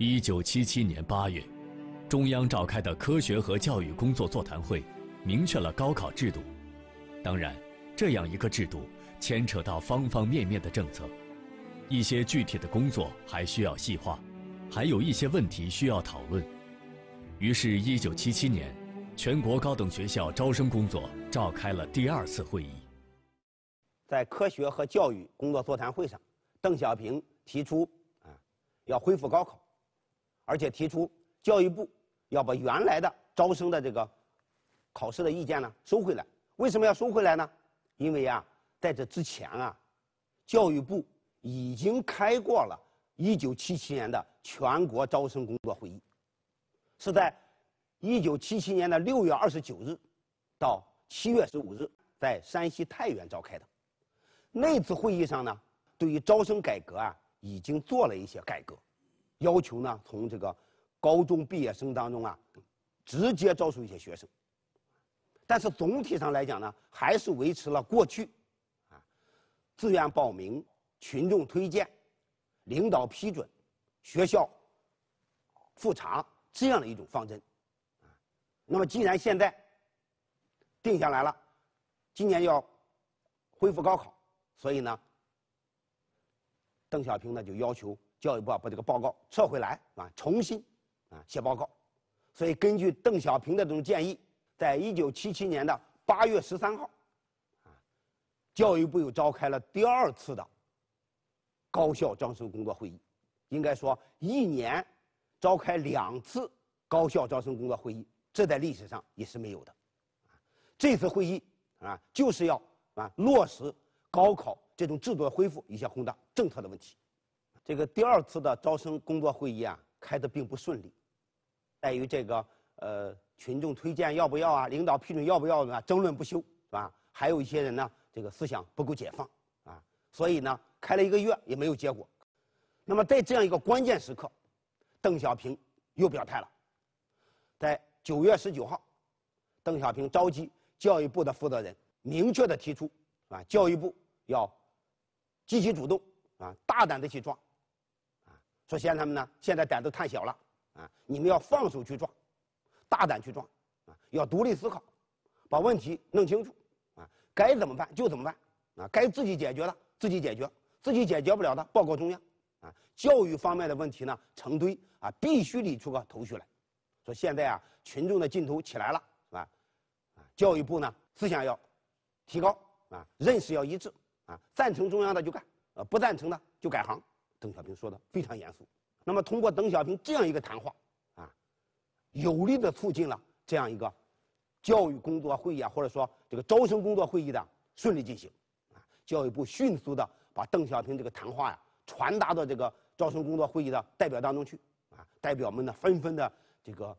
一九七七年八月，中央召开的科学和教育工作座谈会，明确了高考制度。当然，这样一个制度牵扯到方方面面的政策，一些具体的工作还需要细化，还有一些问题需要讨论。于是，一九七七年，全国高等学校招生工作召开了第二次会议。在科学和教育工作座谈会上，邓小平提出，啊，要恢复高考。而且提出教育部要把原来的招生的这个考试的意见呢收回来。为什么要收回来呢？因为啊，在这之前啊，教育部已经开过了1977年的全国招生工作会议，是在1977年的6月29日到7月15日，在山西太原召开的。那次会议上呢，对于招生改革啊，已经做了一些改革。要求呢，从这个高中毕业生当中啊，直接招收一些学生。但是总体上来讲呢，还是维持了过去啊，自愿报名、群众推荐、领导批准、学校复查这样的一种方针。那么既然现在定下来了，今年要恢复高考，所以呢，邓小平呢就要求。教育部把这个报告撤回来啊，重新啊写报告，所以根据邓小平的这种建议，在一九七七年的八月十三号，啊，教育部又召开了第二次的高校招生工作会议。应该说，一年召开两次高校招生工作会议，这在历史上也是没有的。啊，这次会议啊，就是要啊落实高考这种制度的恢复以及宏大政策的问题。这个第二次的招生工作会议啊，开得并不顺利，在于这个呃群众推荐要不要啊，领导批准要不要啊，争论不休是吧？还有一些人呢，这个思想不够解放啊，所以呢，开了一个月也没有结果。那么在这样一个关键时刻，邓小平又表态了，在九月十九号，邓小平召集教育部的负责人，明确的提出啊，教育部要积极主动啊，大胆的去抓。说：“先他们呢，现在胆子太小了，啊，你们要放手去撞，大胆去撞，啊，要独立思考，把问题弄清楚，啊，该怎么办就怎么办，啊，该自己解决的自己解决，自己解决不了的报告中央，啊，教育方面的问题呢成堆，啊，必须理出个头绪来。说现在啊，群众的劲头起来了，啊，啊，教育部呢思想要提高，啊，认识要一致，啊，赞成中央的就干，呃，不赞成的就改行。”邓小平说的非常严肃，那么通过邓小平这样一个谈话，啊，有力的促进了这样一个教育工作会议啊，或者说这个招生工作会议的顺利进行，啊，教育部迅速的把邓小平这个谈话呀传达到这个招生工作会议的代表当中去，啊，代表们呢纷纷的这个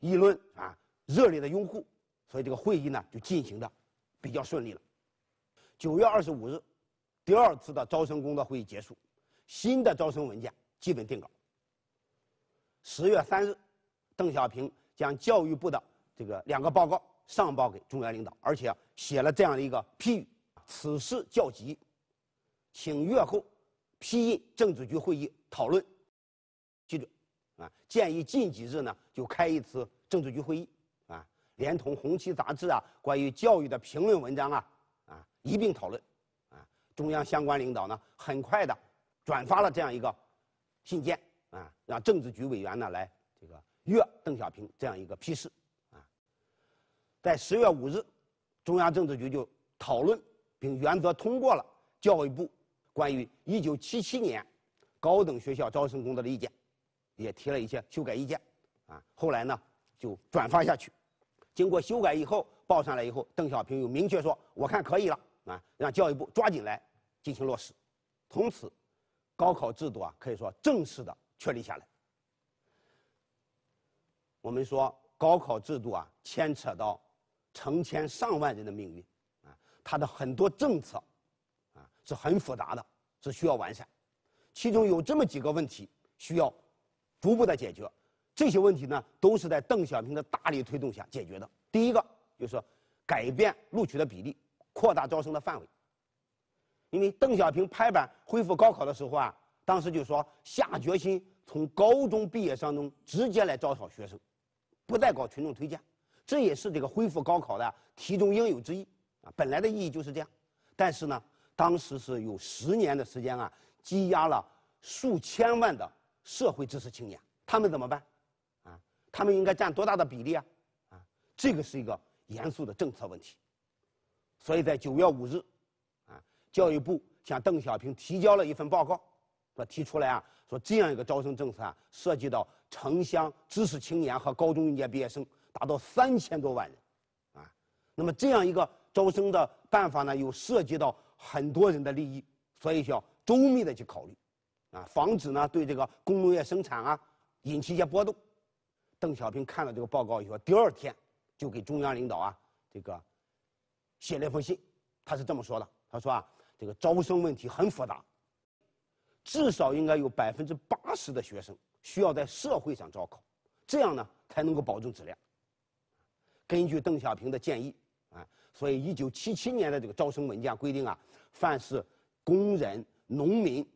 议论啊，热烈的拥护，所以这个会议呢就进行的比较顺利了。九月二十五日，第二次的招生工作会议结束。新的招生文件基本定稿。十月三日，邓小平将教育部的这个两个报告上报给中央领导，而且写了这样的一个批语：此事较急，请阅后批印政治局会议讨论。记准。”啊，建议近几日呢就开一次政治局会议，啊，连同《红旗》杂志啊关于教育的评论文章啊啊一并讨论，啊，中央相关领导呢很快的。转发了这样一个信件啊，让政治局委员呢来这个阅邓小平这样一个批示啊。在十月五日，中央政治局就讨论并原则通过了教育部关于一九七七年高等学校招生工作的意见，也提了一些修改意见啊。后来呢就转发下去，经过修改以后报上来以后，邓小平又明确说我看可以了啊，让教育部抓紧来进行落实，从此。高考制度啊，可以说正式的确立下来。我们说高考制度啊，牵扯到成千上万人的命运啊，它的很多政策啊是很复杂的，是需要完善。其中有这么几个问题需要逐步的解决，这些问题呢，都是在邓小平的大力推动下解决的。第一个就是改变录取的比例，扩大招生的范围。因为邓小平拍板恢复高考的时候啊，当时就说下决心从高中毕业生中直接来招考学生，不再搞群众推荐，这也是这个恢复高考的题中应有之意啊。本来的意义就是这样，但是呢，当时是有十年的时间啊，积压了数千万的社会知识青年，他们怎么办？啊，他们应该占多大的比例啊？啊，这个是一个严肃的政策问题，所以在九月五日。教育部向邓小平提交了一份报告，说提出来啊，说这样一个招生政策啊，涉及到城乡知识青年和高中应届毕业生达到三千多万人，啊，那么这样一个招生的办法呢，又涉及到很多人的利益，所以需要周密的去考虑，啊，防止呢对这个工农业生产啊引起一些波动。邓小平看了这个报告以后，第二天就给中央领导啊这个写了一封信，他是这么说的，他说啊。这个招生问题很复杂，至少应该有百分之八十的学生需要在社会上招考，这样呢才能够保证质量。根据邓小平的建议，啊，所以一九七七年的这个招生文件规定啊，凡是工人、农民、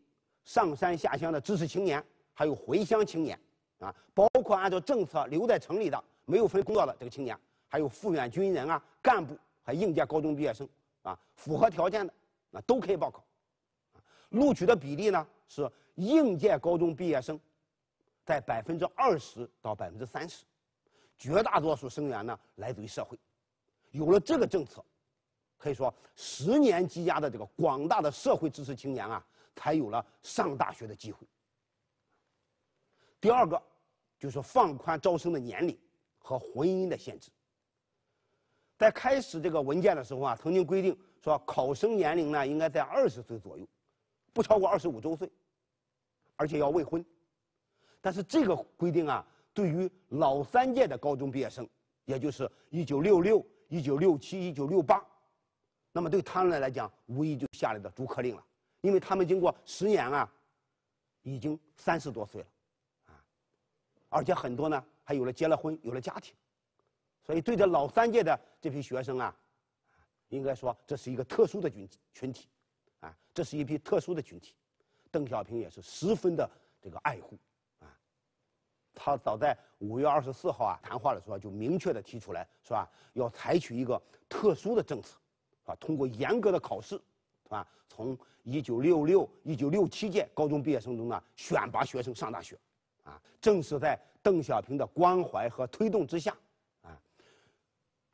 上山下乡的知识青年，还有回乡青年，啊，包括按照政策留在城里的没有分工作的这个青年，还有复员军人啊、干部和应届高中毕业生啊，符合条件的。啊，都可以报考，录取的比例呢是应届高中毕业生，在百分之二十到百分之三十，绝大多数生源呢来自于社会，有了这个政策，可以说十年积压的这个广大的社会知识青年啊，才有了上大学的机会。第二个，就是放宽招生的年龄和婚姻的限制。在开始这个文件的时候啊，曾经规定说考生年龄呢应该在二十岁左右，不超过二十五周岁，而且要未婚。但是这个规定啊，对于老三届的高中毕业生，也就是一九六六、一九六七、一九六八，那么对他们来讲，无疑就下来的逐客令了，因为他们经过十年啊，已经三十多岁了，啊，而且很多呢还有了结了婚，有了家庭。所以，对着老三届的这批学生啊，应该说这是一个特殊的群群体，啊，这是一批特殊的群体。邓小平也是十分的这个爱护，啊，他早在五月二十四号啊谈话的时候就明确的提出来，是吧？要采取一个特殊的政策，啊，通过严格的考试，是吧？从一九六六、一九六七届高中毕业生中呢选拔学生上大学，啊，正是在邓小平的关怀和推动之下。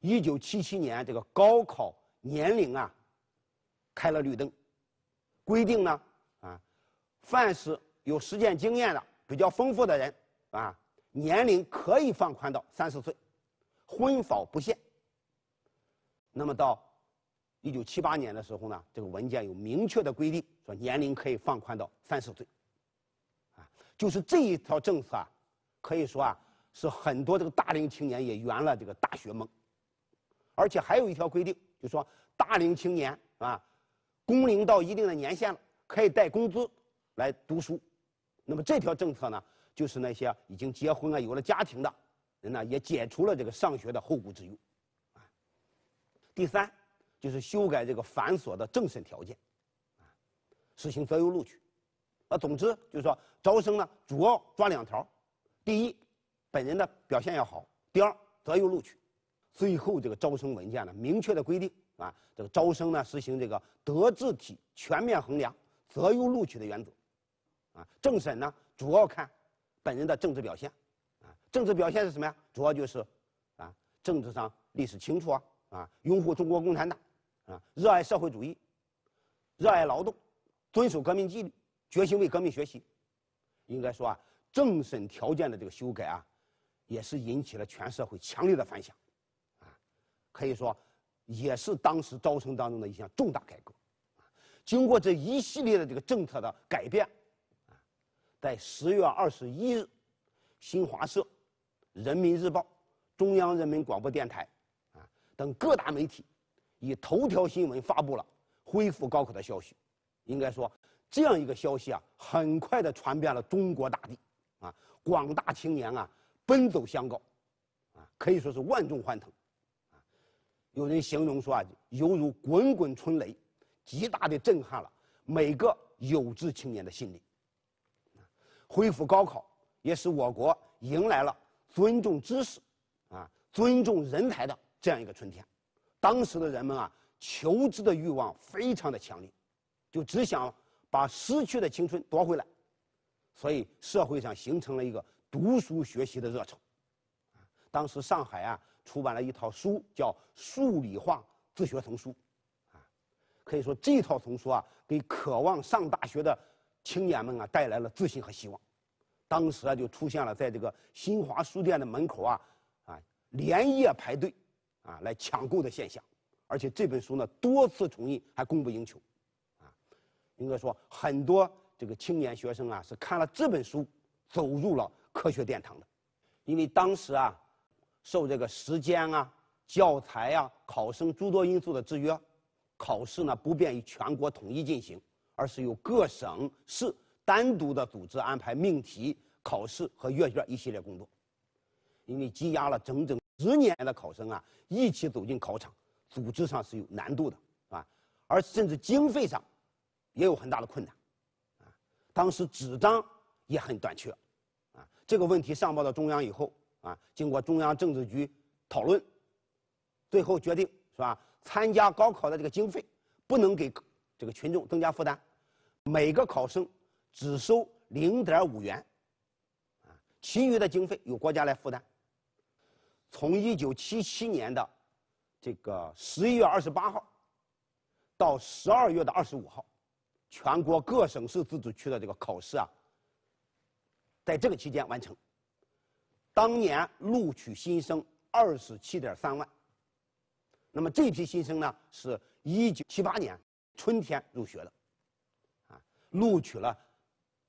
一九七七年，这个高考年龄啊，开了绿灯，规定呢，啊，凡是有实践经验的、比较丰富的人，啊，年龄可以放宽到三十岁，婚否不限。那么到一九七八年的时候呢，这个文件有明确的规定，说年龄可以放宽到三十岁，啊，就是这一条政策啊，可以说啊，是很多这个大龄青年也圆了这个大学梦。而且还有一条规定，就是说大龄青年啊，工龄到一定的年限了，可以带工资来读书。那么这条政策呢，就是那些已经结婚了、有了家庭的人呢，也解除了这个上学的后顾之忧。啊，第三就是修改这个繁琐的政审条件，啊，实行择优录取。啊，总之就是说招生呢，主要抓两条：第一，本人的表现要好；第二，择优录取。最后，这个招生文件呢，明确的规定啊，这个招生呢实行这个德智体全面衡量、择优录取的原则，啊，政审呢主要看本人的政治表现，啊，政治表现是什么呀？主要就是啊，政治上历史清楚啊，啊，拥护中国共产党，啊，热爱社会主义，热爱劳动，遵守革命纪律，决心为革命学习。应该说啊，政审条件的这个修改啊，也是引起了全社会强烈的反响。可以说，也是当时招生当中的一项重大改革。经过这一系列的这个政策的改变，啊，在十月二十一日，新华社、人民日报、中央人民广播电台，啊等各大媒体，以头条新闻发布了恢复高考的消息。应该说，这样一个消息啊，很快的传遍了中国大地，啊，广大青年啊，奔走相告，啊，可以说是万众欢腾。有人形容说啊，犹如滚滚春雷，极大的震撼了每个有志青年的心灵。恢复高考也使我国迎来了尊重知识、啊尊重人才的这样一个春天。当时的人们啊，求知的欲望非常的强烈，就只想把失去的青春夺回来，所以社会上形成了一个读书学习的热潮。当时上海啊。出版了一套书，叫《数理化自学丛书》，啊，可以说这套丛书啊，给渴望上大学的青年们啊带来了自信和希望。当时啊，就出现了在这个新华书店的门口啊，啊，连夜排队，啊，来抢购的现象。而且这本书呢，多次重印，还供不应求，啊，应该说很多这个青年学生啊，是看了这本书走入了科学殿堂的，因为当时啊。受这个时间啊、教材啊、考生诸多因素的制约，考试呢不便于全国统一进行，而是由各省市单独的组织安排命题、考试和阅卷一系列工作。因为积压了整整十年的考生啊，一起走进考场，组织上是有难度的，啊，而甚至经费上也有很大的困难，啊，当时纸张也很短缺，啊，这个问题上报到中央以后。啊，经过中央政治局讨论，最后决定是吧？参加高考的这个经费不能给这个群众增加负担，每个考生只收零点五元，啊，其余的经费由国家来负担。从一九七七年的这个十一月二十八号到十二月的二十五号，全国各省市自治区的这个考试啊，在这个期间完成。当年录取新生二十七点三万，那么这批新生呢，是一九七八年春天入学的，啊，录取了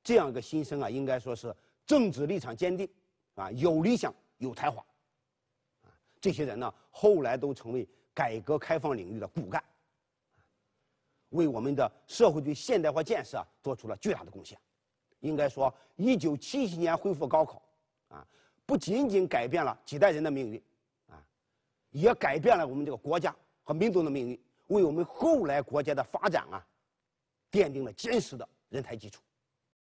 这样一个新生啊，应该说是政治立场坚定，啊，有理想有才华，啊，这些人呢，后来都成为改革开放领域的骨干，为我们的社会主义现代化建设做出了巨大的贡献，应该说，一九七七年恢复高考，啊。不仅仅改变了几代人的命运，啊，也改变了我们这个国家和民族的命运，为我们后来国家的发展啊，奠定了坚实的人才基础。